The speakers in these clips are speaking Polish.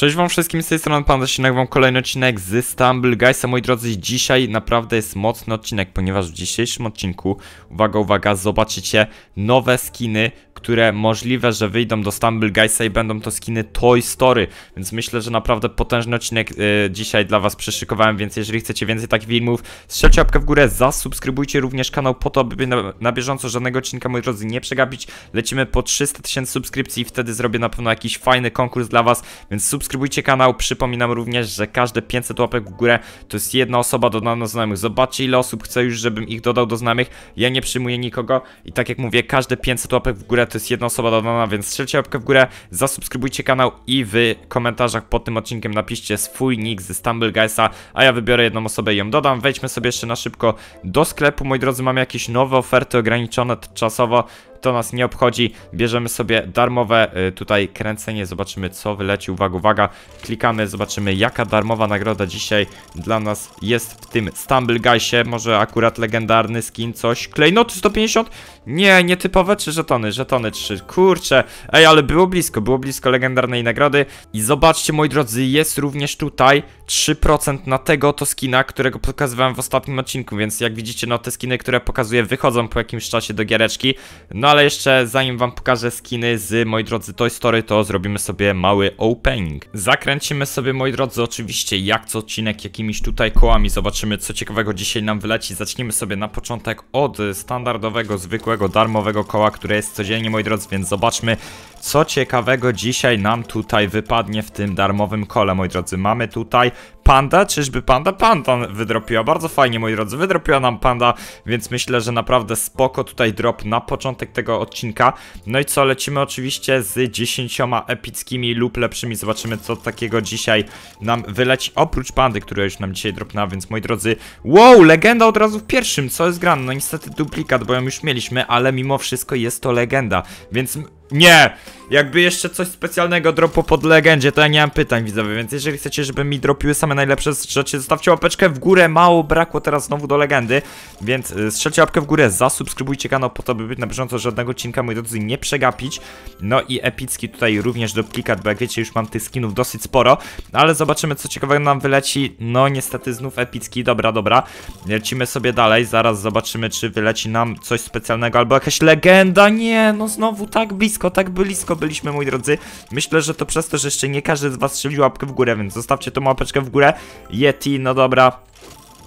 Cześć wam wszystkim, z tej strony Pan Zasinek, wam kolejny odcinek z Stumble Guysa, moi drodzy, dzisiaj naprawdę jest mocny odcinek, ponieważ w dzisiejszym odcinku, uwaga, uwaga, zobaczycie nowe skiny które możliwe, że wyjdą do Stumble Guysa i będą to skiny Toy Story, więc myślę, że naprawdę potężny odcinek y, dzisiaj dla Was przyszykowałem, więc jeżeli chcecie więcej takich filmów, strzelcie łapkę w górę, zasubskrybujcie również kanał po to, by na, na bieżąco żadnego odcinka, moi drodzy, nie przegapić. Lecimy po 300 tysięcy subskrypcji i wtedy zrobię na pewno jakiś fajny konkurs dla Was, więc subskrybujcie kanał. Przypominam również, że każde 500 łapek w górę to jest jedna osoba dodana do znajomych. Zobaczcie ile osób chce już, żebym ich dodał do znajomych. Ja nie przyjmuję nikogo i tak jak mówię, każde 500 łapek w górę to jest jedna osoba dodana, więc strzelcie łapkę w górę, zasubskrybujcie kanał i w komentarzach pod tym odcinkiem napiszcie swój nick ze Stumble Guysa, a ja wybiorę jedną osobę i ją dodam. Wejdźmy sobie jeszcze na szybko do sklepu, moi drodzy, mamy jakieś nowe oferty ograniczone czasowo, to nas nie obchodzi. Bierzemy sobie darmowe y, tutaj kręcenie, zobaczymy co wyleci. Uwaga, uwaga, klikamy, zobaczymy jaka darmowa nagroda dzisiaj dla nas jest w tym Stumble Guysie. Może akurat legendarny skin, coś. Klejnoty 150? Nie, nietypowe czy żetony? Żetony 3, kurczę. Ej, ale było blisko, było blisko legendarnej nagrody. I zobaczcie moi drodzy, jest również tutaj 3% na tego to skina, którego pokazywałem w ostatnim odcinku, więc jak widzicie, no te skiny, które pokazuję wychodzą po jakimś czasie do giereczki. No ale jeszcze zanim wam pokażę skiny z, moi drodzy, Toy Story, to zrobimy sobie mały opening. Zakręcimy sobie, moi drodzy, oczywiście jak co odcinek jakimiś tutaj kołami. Zobaczymy, co ciekawego dzisiaj nam wyleci. Zacznijmy sobie na początek od standardowego, zwykłego, darmowego koła, które jest codziennie, moi drodzy, więc zobaczmy, co ciekawego dzisiaj nam tutaj wypadnie w tym darmowym kole, moi drodzy. Mamy tutaj panda, czyżby panda? Panda wydropiła, bardzo fajnie moi drodzy, wydropiła nam panda, więc myślę, że naprawdę spoko tutaj drop na początek tego odcinka. No i co, lecimy oczywiście z dziesięcioma epickimi lub lepszymi, zobaczymy co takiego dzisiaj nam wyleci, oprócz pandy, która już nam dzisiaj dropnęła, więc moi drodzy, wow, legenda od razu w pierwszym, co jest gran? No niestety duplikat, bo ją już mieliśmy, ale mimo wszystko jest to legenda, więc nie! Jakby jeszcze coś specjalnego dropu pod legendzie, to ja nie mam pytań widzowie, więc jeżeli chcecie, żeby mi dropiły same najlepsze rzeczy, zostawcie łapeczkę w górę, mało brakło teraz znowu do legendy, więc y, strzelcie łapkę w górę, zasubskrybujcie kanał po to, by być na bieżąco żadnego odcinka, moi drodzy, nie przegapić. No i epicki tutaj również do klikat, bo jak wiecie, już mam tych skinów dosyć sporo, no ale zobaczymy, co ciekawego nam wyleci. No niestety znów epicki, dobra, dobra, lecimy sobie dalej, zaraz zobaczymy, czy wyleci nam coś specjalnego, albo jakaś legenda, nie, no znowu tak blisko blisko, tak blisko byliśmy, moi drodzy. Myślę, że to przez to, że jeszcze nie każdy z was strzelił łapkę w górę, więc zostawcie tą łapeczkę w górę. Yeti, no dobra,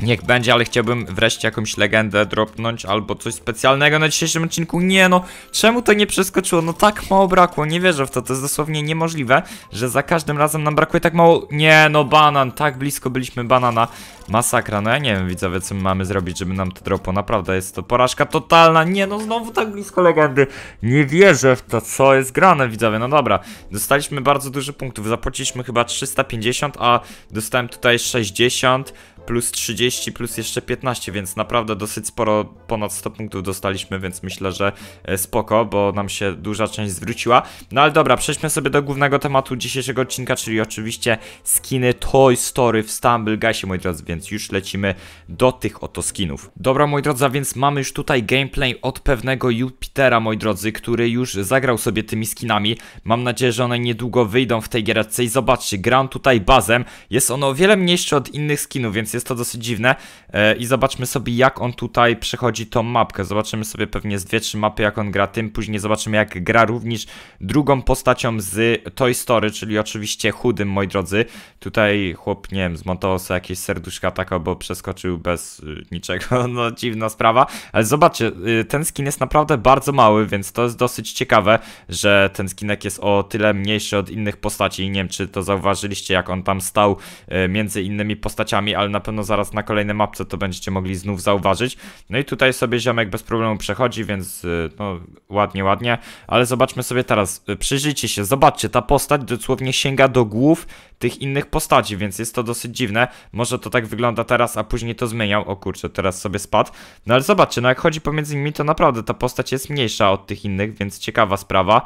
Niech będzie, ale chciałbym wreszcie jakąś legendę dropnąć albo coś specjalnego na dzisiejszym odcinku. Nie no, czemu to nie przeskoczyło? No tak mało brakło, nie wierzę w to, to jest dosłownie niemożliwe, że za każdym razem nam brakuje tak mało... Nie no, banan, tak blisko byliśmy banana. Masakra, no ja nie wiem widzowie co my mamy zrobić, żeby nam to dropo. Naprawdę jest to porażka totalna. Nie no, znowu tak blisko legendy. Nie wierzę w to, co jest grane widzowie. No dobra, dostaliśmy bardzo dużo punktów. Zapłaciliśmy chyba 350, a dostałem tutaj 60 plus 30, plus jeszcze 15, więc naprawdę dosyć sporo, ponad 100 punktów dostaliśmy, więc myślę, że e, spoko, bo nam się duża część zwróciła. No ale dobra, przejdźmy sobie do głównego tematu dzisiejszego odcinka, czyli oczywiście skiny Toy Story w Stumble Guysie, moi drodzy, więc już lecimy do tych oto skinów. Dobra, moi drodzy, więc mamy już tutaj gameplay od pewnego Jupitera, moi drodzy, który już zagrał sobie tymi skinami. Mam nadzieję, że one niedługo wyjdą w tej gierce i zobaczcie, gram tutaj bazem. Jest ono o wiele mniejsze od innych skinów, więc jest to dosyć dziwne. E, I zobaczmy sobie, jak on tutaj przechodzi tą mapkę. Zobaczymy sobie pewnie z dwie, trzy mapy, jak on gra tym. Później zobaczymy, jak gra również drugą postacią z Toy Story, czyli oczywiście chudym, moi drodzy. Tutaj chłop, nie wiem, zmontował sobie jakieś serduszka taką, bo przeskoczył bez y, niczego. No, dziwna sprawa. Ale zobaczcie, y, ten skin jest naprawdę bardzo mały, więc to jest dosyć ciekawe, że ten skinek jest o tyle mniejszy od innych postaci. Nie wiem, czy to zauważyliście, jak on tam stał y, między innymi postaciami, ale na pewno zaraz na kolejnej mapce to będziecie mogli znów zauważyć. No i tutaj sobie ziomek bez problemu przechodzi, więc y, no, ładnie, ładnie. Ale zobaczmy sobie teraz, y, przyjrzyjcie się, zobaczcie, ta postać dosłownie sięga do głów tych innych postaci, więc jest to dosyć dziwne. Może to tak wygląda teraz, a później to zmieniał. O kurczę, teraz sobie spadł. No ale zobaczcie, no jak chodzi pomiędzy nimi, to naprawdę ta postać jest mniejsza od tych innych, więc ciekawa sprawa.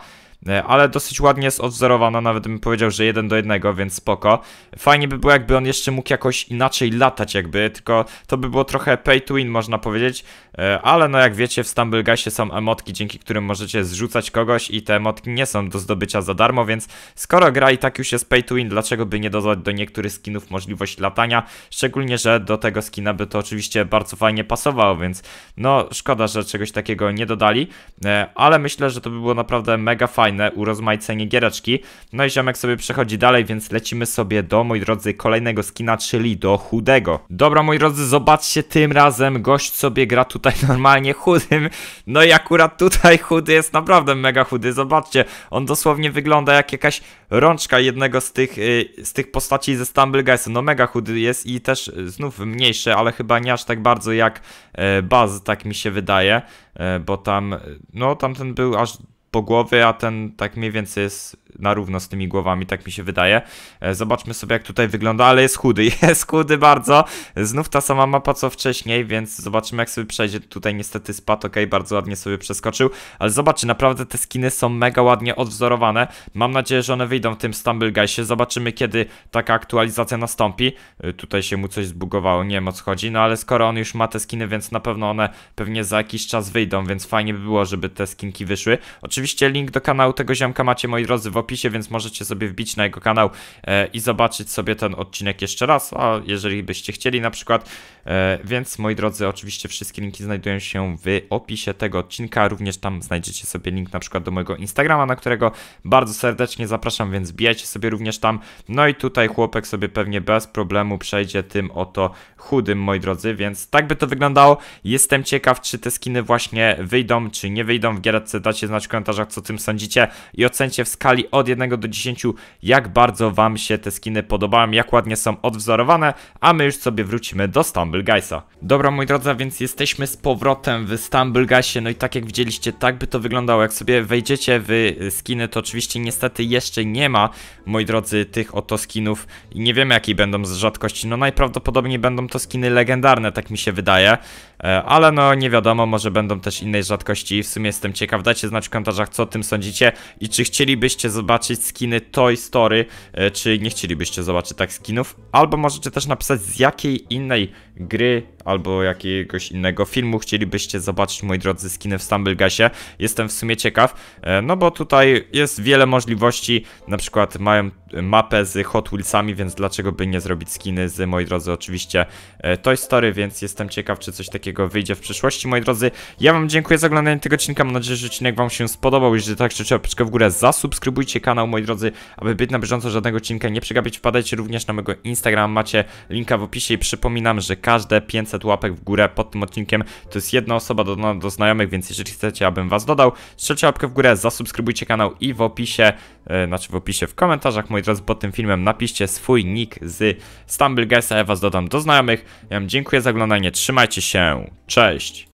E, ale dosyć ładnie jest odwzorowana, nawet bym powiedział, że jeden do jednego, więc spoko. Fajnie by było, jakby on jeszcze mógł jakoś inaczej latać jakby, tylko to by było trochę pay to win, można powiedzieć, e, ale no jak wiecie, w Stumbleguysie są emotki, dzięki którym możecie zrzucać kogoś i te emotki nie są do zdobycia za darmo, więc skoro gra i tak już jest pay to win, dlaczego by nie dodać do niektórych skinów możliwość latania, szczególnie, że do tego skina by to oczywiście bardzo fajnie pasowało, więc no szkoda, że czegoś takiego nie dodali, e, ale myślę, że to by było naprawdę mega fajne, fajne urozmaicenie giereczki. No i ziomek sobie przechodzi dalej, więc lecimy sobie do, moi drodzy, kolejnego skina, czyli do chudego. Dobra, moi drodzy, zobaczcie, tym razem gość sobie gra tutaj normalnie chudym. No i akurat tutaj chudy jest naprawdę mega chudy, zobaczcie. On dosłownie wygląda jak jakaś rączka jednego z tych, yy, z tych postaci ze Stumble Guys. No mega chudy jest i też y, znów mniejszy, ale chyba nie aż tak bardzo jak yy, Buzz, tak mi się wydaje. Y, bo tam, y, no tamten był aż po głowie, a ten tak mniej więcej jest na równo z tymi głowami, tak mi się wydaje. E, zobaczmy sobie jak tutaj wygląda, ale jest chudy, jest chudy bardzo. Znów ta sama mapa co wcześniej, więc zobaczymy jak sobie przejdzie. Tutaj niestety spadł, ok, bardzo ładnie sobie przeskoczył, ale zobaczy, naprawdę te skiny są mega ładnie odwzorowane. Mam nadzieję, że one wyjdą w tym Stumble Guysie. Zobaczymy kiedy taka aktualizacja nastąpi. E, tutaj się mu coś zbugowało, nie wiem o co chodzi, no ale skoro on już ma te skiny, więc na pewno one pewnie za jakiś czas wyjdą, więc fajnie by było, żeby te skinki wyszły. Oczywiście link do kanału tego ziomka macie moi drodzy w opisie, więc możecie sobie wbić na jego kanał e, i zobaczyć sobie ten odcinek jeszcze raz, a jeżeli byście chcieli na przykład. E, więc moi drodzy, oczywiście wszystkie linki znajdują się w opisie tego odcinka, również tam znajdziecie sobie link na przykład do mojego Instagrama, na którego bardzo serdecznie zapraszam, więc bijajcie sobie również tam. No i tutaj chłopek sobie pewnie bez problemu przejdzie tym oto chudym, moi drodzy, więc tak by to wyglądało. Jestem ciekaw, czy te skiny właśnie wyjdą, czy nie wyjdą w gierce. Dacie znać w komentarzach, co tym sądzicie i ocencie w skali od 1 do 10, jak bardzo Wam się te skiny podobają, jak ładnie są odwzorowane, a my już sobie wrócimy do Stumble Guysa. Dobra, moi drodzy, więc jesteśmy z powrotem w Stumble Guysie, no i tak jak widzieliście, tak by to wyglądało. Jak sobie wejdziecie w y, skiny, to oczywiście niestety jeszcze nie ma, moi drodzy, tych oto skinów. Nie wiemy, jakiej będą z rzadkości. No najprawdopodobniej będą to skiny legendarne, tak mi się wydaje. E, ale no nie wiadomo, może będą też innej rzadkości i w sumie jestem ciekaw, dajcie znać w komentarzach co o tym sądzicie i czy chcielibyście zobaczyć skiny Toy Story, e, czy nie chcielibyście zobaczyć tak skinów, albo możecie też napisać z jakiej innej gry albo jakiegoś innego filmu chcielibyście zobaczyć, moi drodzy, skiny w Stumblegasie. Jestem w sumie ciekaw, e, no bo tutaj jest wiele możliwości, na przykład mają mapę z Hot Wheelsami, więc dlaczego by nie zrobić skiny z, moi drodzy, oczywiście e, Toy Story, więc jestem ciekaw, czy coś takiego wyjdzie w przyszłości, moi drodzy. Ja wam dziękuję za oglądanie tego odcinka, mam nadzieję, że odcinek wam się spodobał, jeżeli tak, to czapeczkę w górę, zasubskrybujcie kanał, moi drodzy, aby być na bieżąco żadnego odcinka nie przegapić, wpadajcie również na mojego Instagram, macie linka w opisie i przypominam, że każde 500 łapek w górę pod tym odcinkiem to jest jedna osoba do znajomych, więc jeżeli chcecie, abym was dodał, strzelcie łapkę w górę, zasubskrybujcie kanał i w opisie E, znaczy w opisie w komentarzach, moi drodzy, pod tym filmem napiszcie swój nick z Stumbleguessa, ja was dodam do znajomych. Ja wam dziękuję za oglądanie, trzymajcie się, cześć!